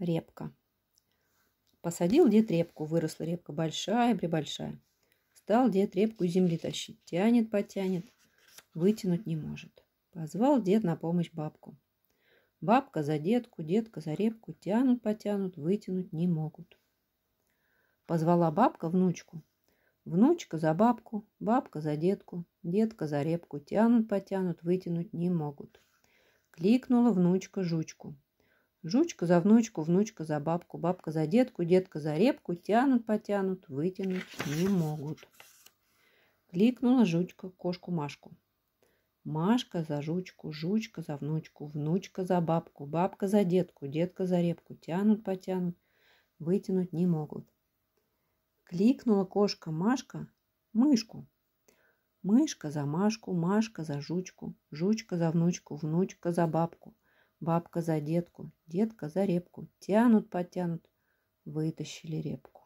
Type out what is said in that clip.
репка. Посадил дед репку, выросла репка большая, прибольшая. Стал дед репку из земли тащить, тянет, потянет, вытянуть не может. Позвал дед на помощь бабку. Бабка за детку, детка за репку тянут, потянут, вытянуть не могут. Позвала бабка внучку. Внучка за бабку, бабка за детку, детка за репку тянут, потянут, вытянуть не могут. Кликнула внучка жучку. Жучка за внучку, внучка за бабку, бабка за детку, детка за репку. Тянут, потянут, вытянуть не могут. Кликнула жучка кошку Машку. Машка за жучку, жучка за внучку, внучка за бабку, бабка за детку, детка за репку. Тянут, потянут, вытянуть не могут. Кликнула кошка Машка мышку. Мышка за Машку, Машка за жучку, жучка за внучку, внучка за бабку – Бабка за детку, детка за репку. Тянут, потянут. Вытащили репку.